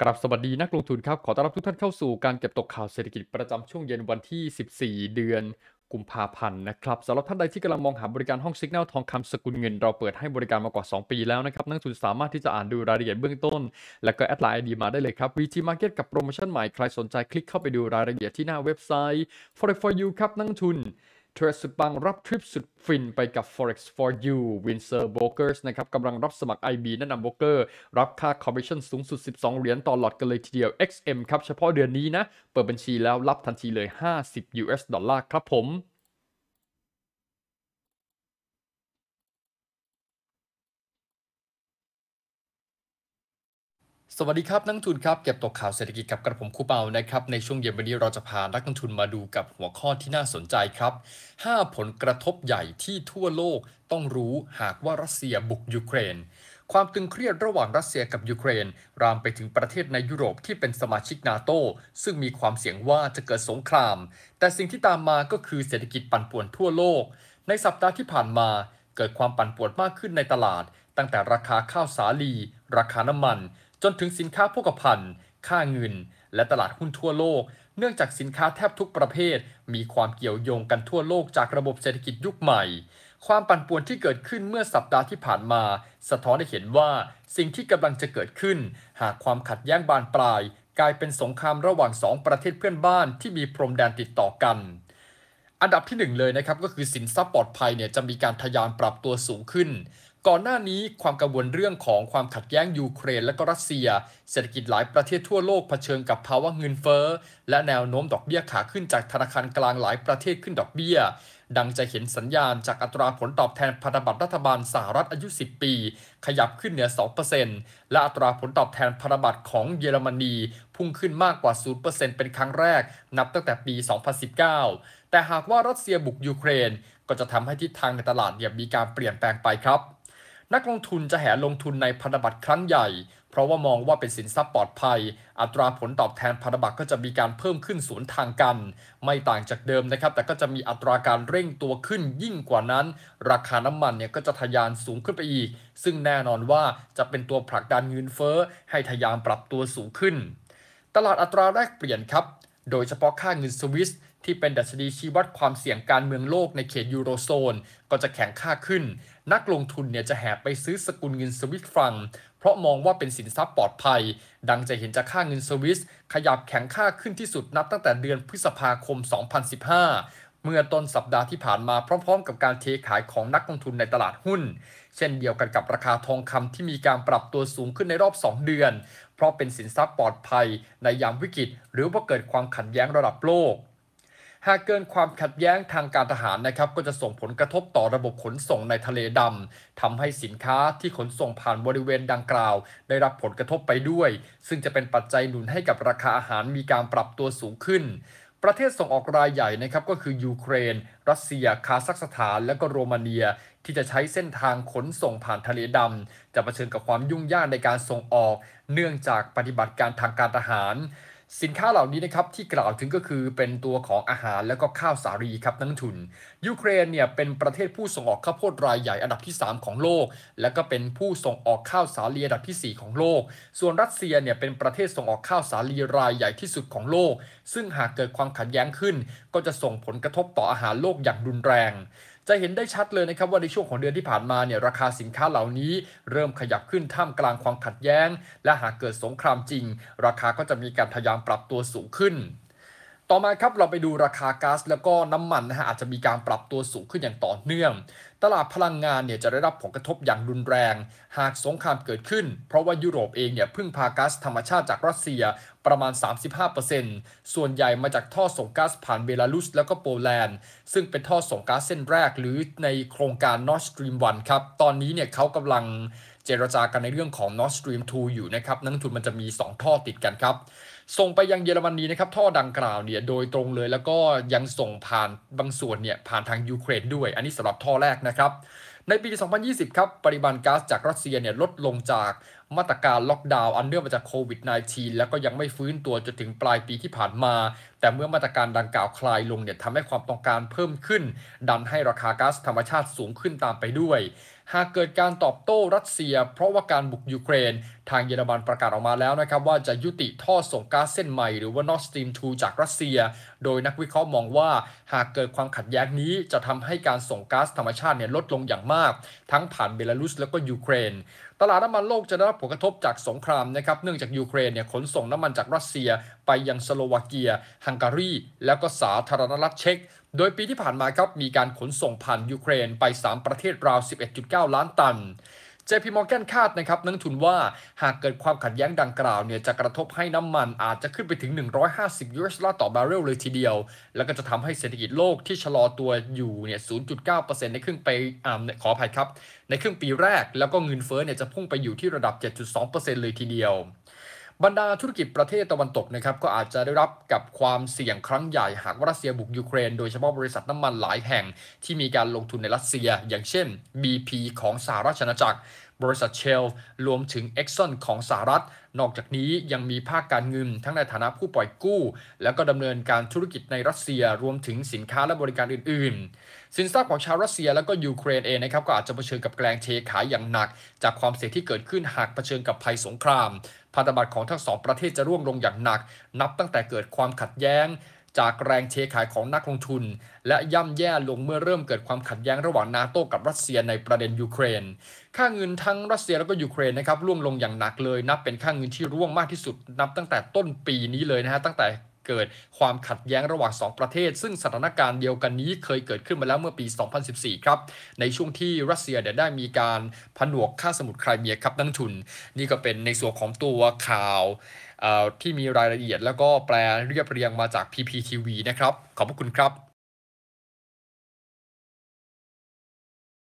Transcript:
กลับสวัสดี นักลงทุนครับ ขอต้อนรับทุกท่านเข้าสู่การเก็บตกข่าวเศรษฐกิจประจำช่วงเย็น วันที่ 14 เดือนกุมภาพันธ์นะครับสำหรับท่านใดที่กำลังมองหาบริการห้องสัญญาณทองคำสกุลเงิน เราเปิดให้บริการมากว่า 2 ปีแล้วนะครับ นักทุนสามารถที่จะอ่านดูรายละเอียดเบื้องต้น และก็แอดไลน์ไอดีมาได้เลยครับ v จ Market กับโปรโมชั่นใหม่ใครสนใจคลิกเข้าไปดูรายละเอียดที่หน้าเว็บไซต์ f o r for you ครับนักทุนเทรดสุดปัง รับทริปสุดฟินไปกับ forex for you Windsor Brokers นะครับกำลัลังรับสมัคร IB แนะนำโบรกเกอร์ รับค่าคอมมิชชั่นสูงสุด 12 เหรียญต่อหลอดกันเลยทีเดียว XM ครับ เฉพาะเดือนนี้นะ เปิดบัญชีแล้วรับทันทีเลย 50 US ดอลลาร์ครับผมสวัสดีครับ นักทุนครับ เก็บตกข่าวเศรษฐกิจกับกระผมคูเปานะครับ ในช่วงเย็นวันนี้เราจะพานักลงทุนมาดูกับหัวข้อที่น่าสนใจครับ 5 ผลกระทบใหญ่ที่ทั่วโลกต้องรู้หากว่ารัสเซียบุกยูเครน ความตึงเครียดระหว่างรัสเซียกับยูเครนรามไปถึงประเทศในยุโรปที่เป็นสมาชิกนาโตซึ่งมีความเสี่ยงว่าจะเกิดสงคราม แต่สิ่งที่ตามมาก็คือเศรษฐกิจปั่นป่วนทั่วโลก ในสัปดาห์ที่ผ่านมา เกิดความปั่นป่วนมากขึ้นในตลาด ตั้งแต่ราคาข้าวสาลี ราคาน้ำมันจนถึงสินค้าโภคภัณฑ์ ค่าเงิน และตลาดหุ้นทั่วโลก เนื่องจากสินค้าแทบทุกประเภท มีความเกี่ยวโยงกันทั่วโลกจากระบบเศรษฐกิจยุคใหม่ ความปั่นป่วนที่เกิดขึ้นเมื่อสัปดาห์ที่ผ่านมา สะท้อนให้เห็นว่า สิ่งที่กำลังจะเกิดขึ้น หากความขัดแย้งบานปลาย กลายเป็นสงครามระหว่างสองประเทศเพื่อนบ้าน ที่มีพรมแดนติดต่อกัน อันดับที่ 1 เลยนะครับก็คือสินทรัพย์ปลอดภัย เนี่ยจะมีการทะยานปรับตัวสูงขึ้นก่อนหน้านี้ความกังวลเรื่องของความขัดแย้งยูเครนและก็รัสเซีย เศรษฐกิจหลายประเทศทั่วโลกเผชิญกับภาวะเงินเฟ้อและแนวโน้มดอกเบี้ยขาขึ้นจากธนาคารกลางหลายประเทศขึ้นดอกเบี้ย ดังจะเห็นสัญญาณจากอัตราผลตอบแทนพันธบัตรรัฐบาลสหรัฐอายุ 10 ปี ขยับขึ้นเหนือ2%และอัตราผลตอบแทนพันธบัตรของเยอรมนีพุ่งขึ้นมากกว่า0%เป็นครั้งแรก นับตั้งแต่ปี 2019 แต่หากว่ารัสเซียบุกยูเครนก็จะทำให้ทิศทางในตลาดเนี่ยมีการเปลี่ยนแปลงไปครับนักลงทุนจะแห่ลงทุนในพันธบัตรครั้งใหญ่ เพราะว่ามองว่าเป็นสินทรัพย์ปลอดภัย อัตราผลตอบแทนพันธบัตรก็จะมีการเพิ่มขึ้นสวนทางกัน ไม่ต่างจากเดิมนะครับ แต่ก็จะมีอัตราการเร่งตัวขึ้นยิ่งกว่านั้น ราคาน้ำมันเนี่ยก็จะทะยานสูงขึ้นไปอีก ซึ่งแน่นอนว่าจะเป็นตัวผลักดันเงินเฟ้อให้ทะยานปรับตัวสูงขึ้น ตลาดอัตราแลกเปลี่ยนครับ โดยเฉพาะค่าเงินสวิสที่เป็นดัชนีชี้วัดความเสี่ยงการเมืองโลกในเขตยูโรโซน ก็จะแข็งค่าขึ้น นักลงทุนเนี่ยจะแห่ไปซื้อสกุลเงินสวิสฟรัง เพราะมองว่าเป็นสินทรัพย์ปลอดภัย ดังจะเห็นจากค่าเงินสวิสขยับแข็งค่าขึ้นที่สุดนับตั้งแต่เดือนพฤษภาคม 2015 เมื่อต้นสัปดาห์ที่ผ่านมาพร้อม ๆกับการเทขายของนักลงทุนในตลาดหุ้น เช่นเดียวกันกับราคาทองคำที่มีการปรับตัวสูงขึ้นในรอบ 2 เดือน เพราะเป็นสินทรัพย์ปลอดภัย ในยามวิกฤตหรือว่าเกิดความขัดแย้งระดับโลกหากเกินความขัดแย้งทางการทหารนะครับก็จะส่งผลกระทบต่อระบบขนส่งในทะเลดำทำให้สินค้าที่ขนส่งผ่านบริเวณดังกล่าวได้รับผลกระทบไปด้วย ซึ่งจะเป็นปัจจัยหนุนให้กับราคาอาหารมีการปรับตัวสูงขึ้น ประเทศส่งออกรายใหญ่นะครับก็คือยูเครน รัสเซีย คาซัคสถานและก็โรมาเนียที่จะใช้เส้นทางขนส่งผ่านทะเลดำจะเผชิญกับความยุ่งยากในการส่งออก เนื่องจากปฏิบัติการทางการทหารสินค้าเหล่านี้นะครับ ที่กล่าวถึงก็คือเป็นตัวของอาหารและก็ข้าวสาลีครับนักทุนยูเครนเนี่ย เป็นประเทศผู้ส่งออกข้าวโพดรายใหญ่อันดับที่ 3 ของโลก และก็เป็นผู้ส่งออกข้าวสาลีอันดับที่ 4 ของโลก ส่วนรัสเซียเนี่ยเป็นประเทศส่งออกข้าวสาลีรายใหญ่ที่สุดของโลก ซึ่งหากเกิดความขัดแย้งขึ้น ก็จะส่งผลกระทบต่ออาหารโลกอย่างรุนแรงจะเห็นได้ชัดเลยนะครับว่าในช่วงของเดือนที่ผ่านมาเนี่ยราคาสินค้าเหล่านี้ เริ่มขยับขึ้นท่ามกลางความขัดแย้ง และหากเกิดสงครามจริง ราคาก็จะมีการพยายามปรับตัวสูงขึ้น ต่อมาครับเราไปดูราคาก๊าซแล้วก็น้ำมันนะฮะอาจจะมีการปรับตัวสูงขึ้นอย่างต่อเนื่อง ตลาดพลังงานเนี่ยจะได้รับผลกระทบอย่างรุนแรง หากสงครามเกิดขึ้น เพราะว่ายุโรปเองเนี่ยพึ่งพาก๊าซธรรมชาติจากรัสเซียประมาณ 35%ส่วนใหญ่มาจากท่อส่งก๊าซผ่านเบลารุสแล้วก็โปแลนด์ ซึ่งเป็นท่อส่งก๊าซเส้นแรกหรือในโครงการ Nord Stream 1ครับ ตอนนี้เนี่ยเขากำลังเจรจากันในเรื่องของ Nord Stream 2 อยู่นะครับ นักทุนมันจะมี 2 ท่อติดกันครับ ส่งไปยังเยอรมนีนะครับ ท่อดังกล่าวเนี่ยโดยตรงเลยแล้วก็ยังส่งผ่านบางส่วนเนี่ย ผ่านทางยูเครนด้วย อันนี้สำหรับท่อแรกนะครับ ในปี2020ครับปริมาณก๊าซจากรัสเซียเนี่ยลดลงจากมาตรการล็อกดาวน์อันเนื่องมาจากโควิด -19 แล้วก็ยังไม่ฟื้นตัวจนถึงปลายปีที่ผ่านมา แต่เมื่อมาตรการดังกล่าวคลายลงเนี่ยทำให้ความต้องการเพิ่มขึ้น ดันให้ราคาก๊าซธรรมชาติสูงขึ้นตามไปด้วย หากเกิดการตอบโต้รัสเซีย เพราะว่าการบุกยูเครน ทางเยอรมันประกาศออกมาแล้วนะครับ ว่าจะยุติท่อส่งก๊าซเส้นใหม่หรือว่า Nord Stream 2จากรัสเซีย โดยนักวิเคราะห์มองว่า หากเกิดความขัดแย้งนี้จะทำให้การส่งก๊าซธรรมชาติเนี่ยลดลงอย่างมากทั้งผ่านเบลารุสแล้วก็ยูเครน ตลาดน้ำมันโลกจะได้รับผลกระทบจากสงครามนะครับเนื่องจากยูเครนเนี่ย ขนส่งน้ำมันจากรัสเซียไปยังสโลวาเกีย ฮังการีแล้วก็สาธารณรัฐเช็กโดยปีที่ผ่านมาครับมีการขนส่งผ่านยูเครนไป 3 ประเทศราว 11.9 ล้านตัน JP Morgan คาดนะครับนักทุนว่าหากเกิดความขัดแย้งดังกล่าวเนี่ยจะกระทบให้น้ำมันอาจจะขึ้นไปถึง 150 US ดอลลาร์ต่อบาร์เรลเลยทีเดียว แล้วก็จะทำให้เศรษฐกิจโลกที่ชะลอตัวอยู่เนี่ย0.9%ในครึ่งปีอ่าขออภัยครับในครึ่งปีแรกแล้วก็เงินเฟ้อเนี่ยจะพุ่งไปอยู่ที่ระดับ 7.2%เลยทีเดียวบรรดาธุรกิจประเทศตะวันตกนะครับก็อาจจะได้รับกับความเสี่ยงครั้งใหญ่หากว่ารัสเซียบุกยูเครนโดยเฉพาะบริษัทน้ำมันหลายแห่งที่มีการลงทุนในรัสเซียอย่างเช่น BP ของสหราชอาณาจักรบริษัทเชลรวมถึง Exxon ของสหรัฐ นอกจากนี้ยังมีภาคการเงินทั้งในฐานะผู้ปล่อยกู้ และก็ดำเนินการธุรกิจในรัสเซียรวมถึงสินค้าและบริการอื่นๆ สินทรัพย์ของชาวรัสเซียและก็ยูเครนเองนะครับก็อาจจะเผชิญกับแรงเทขายอย่างหนัก จากความเสี่ยงที่เกิดขึ้นหากเผชิญกับภัยสงคราม พันธบัตรของทั้งสองประเทศจะร่วงลงอย่างหนัก นับตั้งแต่เกิดความขัดแย้งจากแรงเทขายของนักลงทุน และย่ำแย่ลงเมื่อเริ่มเกิดความขัดแย้งระหว่างนาโต้กับรัสเซียในประเด็นยูเครน ค่าเงินทั้งรัสเซียแล้วก็ยูเครนนะครับร่วงลงอย่างหนักเลย นับเป็นค่าเงินที่ร่วงมากที่สุด นับตั้งแต่ต้นปีนี้เลยนะฮะตั้งแต่เกิดความขัดแย้งระหว่าง 2 ประเทศ ซึ่งสถานการณ์เดียวกันนี้เคยเกิดขึ้นมาแล้วเมื่อปี 2014 ครับ ในช่วงที่รัสเซียเดี๋ยได้มีการผนวกค่าสมุทรไครเมียครับนังทุน นี่ก็เป็นในส่วนของตัวข่าว ที่มีรายละเอียดแล้วก็แปลเรียบเรียงมาจาก PPTV นะครับ ขอบพระคุณครับ